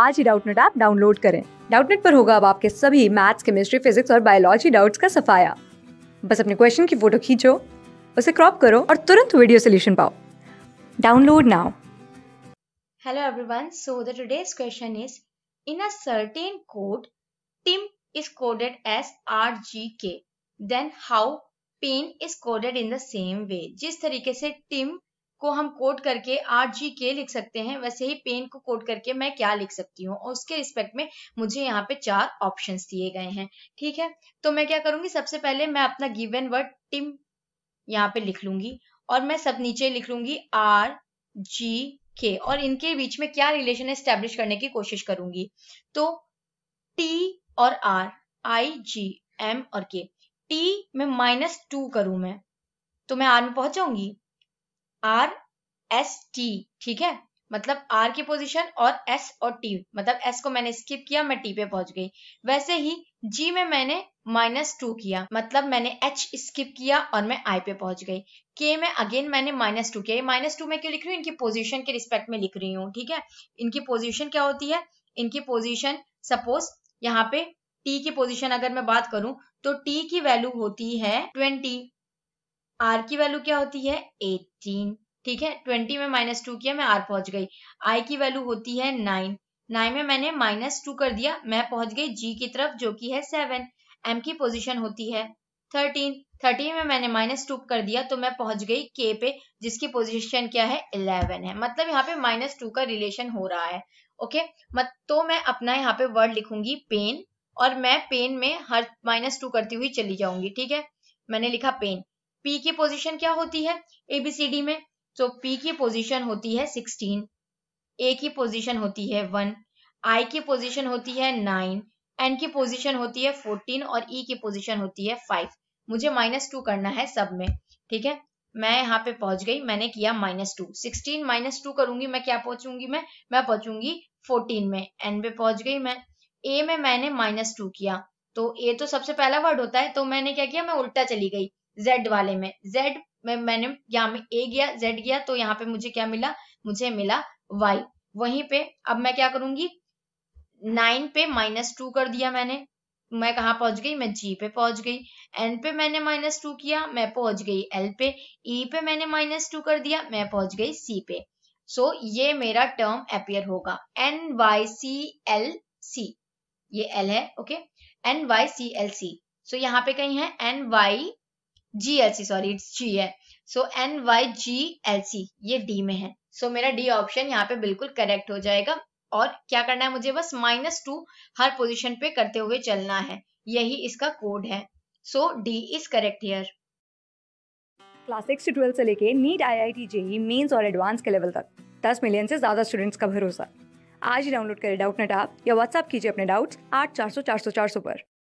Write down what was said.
आज ही Doubtnut app download करें डाउटनेट पर होगा अब आपके सभी मैथ्स केमिस्ट्री फिजिक्स और बायोलॉजी डाउट्स का सफाया बस अपने क्वेश्चन की फोटो खींचो उसे क्रॉप करो और तुरंत वीडियो सोल्यूशन पाओ download now hello everyone so the today's question is in a certain code certain is coded is R G K then how pen is coded in the same way जिस तरीके से Tim को हम coat करके are G के लिख सकते हैं वैसे ही पेन को कोट करके मैं क्या लिख सकती हूँ और उसके रिस्पेक्ट में मुझे यहाँ पे चार ऑप्शंस दिए गए हैं ठीक है तो मैं क्या करूंगी सबसे पहले मैं अपना गिवन वर्ड टिम यहाँ पे लिख लूंगी और मैं सब नीचे लिख लूंगी आर जी के और इनके बीच में क्या रिलेशन एस्टेब्लिश करने की कोशिश करूंगी तो टी और आर आई जी एम और के टी में माइनस टू करूं मैं तो मैं आर में पहुंच जाऊंगी आर एस टी ठीक है मतलब आर की पोजीशन और एस और टी मतलब एस को मैंने स्किप किया मैं टी पे पहुंच गई वैसे ही जी में मैंने माइनस टू किया मतलब मैंने एच स्किप किया और मैं आई पे पहुंच गई के में अगेन मैंने माइनस टू किया माइनस टू में क्यों लिख रही हूँ इनकी पोजीशन के रिस्पेक्ट में लिख रही हूँ ठीक है इनकी पोजीशन क्या होती है इनकी पोजीशन सपोज यहाँ पे टी की पोजीशन अगर मैं बात करूं तो टी की वैल्यू होती है ट्वेंटी आर की वैल्यू क्या होती है एटीन ठीक है ट्वेंटी में माइनस टू किया मैं आर पहुंच गई आई की वैल्यू होती है नाइन नाइन में मैंने माइनस टू कर दिया मैं पहुंच गई जी की तरफ जो कि है सेवन एम की पोजीशन होती है थर्टीन थर्टीन में मैंने माइनस टू कर दिया तो मैं पहुंच गई के पे जिसकी पोजीशन क्या है इलेवन है मतलब यहाँ पे माइनस टू का रिलेशन हो रहा है ओके मत तो मैं अपना यहाँ पे वर्ड लिखूंगी पेन और मैं पेन में हर माइनस टू करती हुई चली जाऊंगी ठीक है मैंने लिखा पेन पी की पोजीशन क्या होती है एबीसीडी में तो पी की पोजीशन होती है सिक्सटीन ए की पोजीशन होती है वन आई की पोजीशन होती है नाइन एन की पोजीशन होती है फोर्टीन और ई e की पोजीशन होती है फाइव मुझे माइनस टू करना है सब में ठीक है मैं यहाँ पे पहुंच गई मैंने किया minus two sixteen minus two करूंगी मैं क्या पहुंचूंगी मैं मैं पहुंचूंगी फोर्टीन में एन पे पहुंच गई मैं ए में मैंने माइनस टू किया तो ए तो सबसे पहला वर्ड होता है तो मैंने क्या किया मैं उल्टा चली गई जेड वाले में जेड में मैंने यहाँ में ए गया जेड गया तो यहाँ पे मुझे क्या मिला मुझे मिला वाई वहीं पे अब मैं क्या करूंगी नाइन पे माइनस टू कर दिया मैंने मैं कहा पहुंच गई मैं जी पे पहुंच गई एन पे मैंने माइनस टू किया मैं पहुंच गई एल पे ई e पे मैंने माइनस टू कर दिया मैं पहुंच गई सी पे सो so, ये मेरा टर्म अपियर होगा N Y C L C ये एल है okay N Y C L C so यहाँ पे कहीं है N Y G L C sorry it's G है so N Y G L C ये डी में है सो so, मेरा डी ऑप्शन यहाँ पे बिल्कुल करेक्ट हो जाएगा और क्या करना है मुझे बस माइनस टू हर पोजिशन पे करते हुए चलना है यही इसका कोड है so D is correct here class six से ट्वेल्थ से लेके NEET I I T JEE mains और एडवांस के लेवल तक दस मिलियन से ज्यादा स्टूडेंट्स का भरोसा आज ही डाउनलोड करें डाउट नेट आप या व्हाट्सअप कीजिए अपने डाउट्स आठ चार सौ चार सौ चार सौ पर